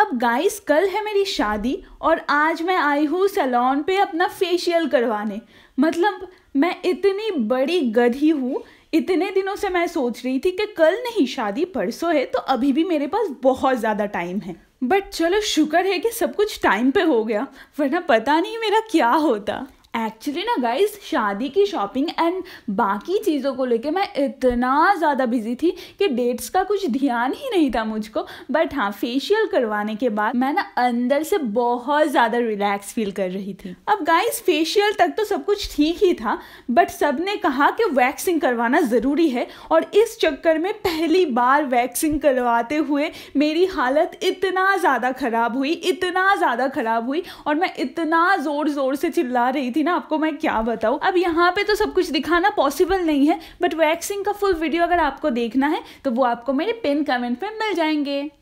अब गाइस कल है मेरी शादी और आज मैं आई हूँ सैलॉन पे अपना फेशियल करवाने मतलब मैं इतनी बड़ी गधी हूँ इतने दिनों से मैं सोच रही थी कि कल नहीं शादी परसों है तो अभी भी मेरे पास बहुत ज़्यादा टाइम है बट चलो शुक्र है कि सब कुछ टाइम पे हो गया वरना पता नहीं मेरा क्या होता एक्चुअली ना गाइज शादी की शॉपिंग एंड बाकी चीज़ों को लेके मैं इतना ज़्यादा बिजी थी कि डेट्स का कुछ ध्यान ही नहीं था मुझको बट हाँ फेशियल करवाने के बाद मैं ना अंदर से बहुत ज़्यादा रिलैक्स फील कर रही थी अब गाइज फेशियल तक तो सब कुछ ठीक ही था बट सब ने कहा कि वैक्सिंग करवाना ज़रूरी है और इस चक्कर में पहली बार वैक्सिंग करवाते हुए मेरी हालत इतना ज़्यादा ख़राब हुई इतना ज़्यादा ख़राब हुई और मैं इतना ज़ोर ज़ोर से चिल्ला रही थी थी ना आपको मैं क्या बताऊँ अब यहाँ पे तो सब कुछ दिखाना पॉसिबल नहीं है बट वैक्सिंग का फुल वीडियो अगर आपको देखना है तो वो आपको मेरे पिन कमेंट पे मिल जाएंगे